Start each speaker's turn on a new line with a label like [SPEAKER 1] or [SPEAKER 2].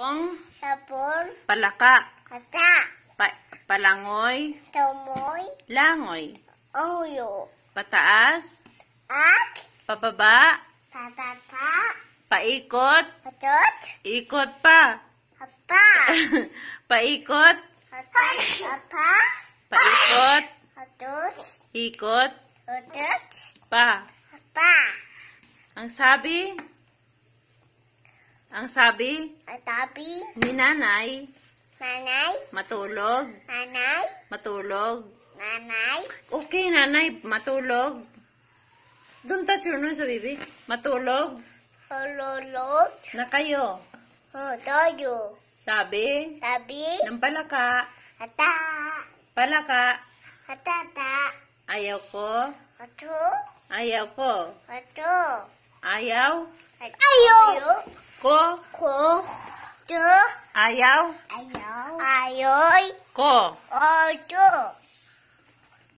[SPEAKER 1] Kung Sabon. Palaka. Ata.
[SPEAKER 2] Pa palangoy.
[SPEAKER 1] Tumoy.
[SPEAKER 2] Langoy.
[SPEAKER 1] Uyo.
[SPEAKER 2] Pataas. At. Pababa.
[SPEAKER 1] Patata.
[SPEAKER 2] Paikot. Patot. Ikot pa. Apa. Paikot.
[SPEAKER 1] Atot. Apa.
[SPEAKER 2] Paikot. Atot. Ikot.
[SPEAKER 3] Atot. Pa. Pa.
[SPEAKER 2] Ang sabi? Ang sabi? Ang sabi? Ni nanay. Nanay? Matulog. Nanay? Matulog.
[SPEAKER 1] Nanay?
[SPEAKER 2] Okay, nanay. Matulog. Don't touch your nose, baby. Matulog.
[SPEAKER 3] Matulog.
[SPEAKER 2] Na kayo.
[SPEAKER 3] Matulog.
[SPEAKER 2] Sabi? Sabi? Ng palaka. Ata. Palaka. Atata. Ayaw ko. Ato. Ayaw ko.
[SPEAKER 1] Ato.
[SPEAKER 2] Ayaw.
[SPEAKER 1] Ayaw. Ayaw.
[SPEAKER 4] ayo ayoy go all o